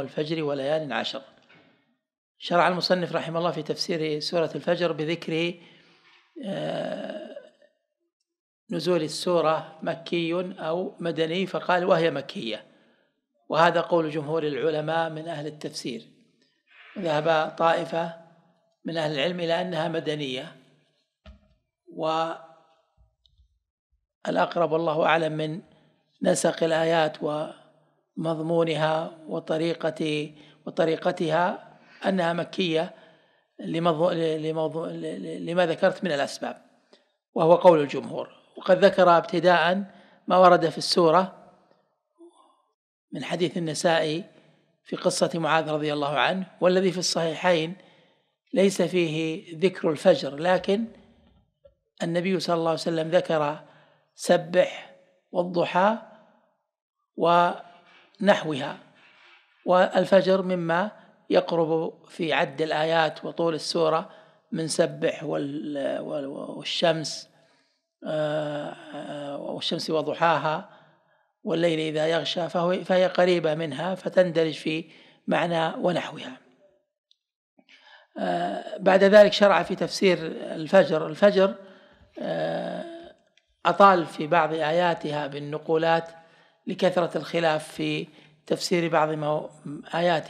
والفجر وليال عشر شرع المصنف رحمه الله في تفسير سورة الفجر بذكر آه، نزول السورة مكي أو مدني فقال وهي مكية وهذا قول جمهور العلماء من أهل التفسير ذهب طائفة من أهل العلم إلى أنها مدنية والأقرب والله أعلم من نسق الآيات و مضمونها وطريقة وطريقتها أنها مكية لما ذكرت من الأسباب وهو قول الجمهور وقد ذكر ابتداء ما ورد في السورة من حديث النسائي في قصة معاذ رضي الله عنه والذي في الصحيحين ليس فيه ذكر الفجر لكن النبي صلى الله عليه وسلم ذكر سبح والضحى و نحوها والفجر مما يقرب في عد الآيات وطول السورة من سبح والشمس آه، والشمس وضحاها والليل إذا يغشى فهي قريبة منها فتندرج في معنى ونحوها آه، بعد ذلك شرع في تفسير الفجر الفجر آه، أطال في بعض آياتها بالنقولات لكثرة الخلاف في تفسير بعض آياته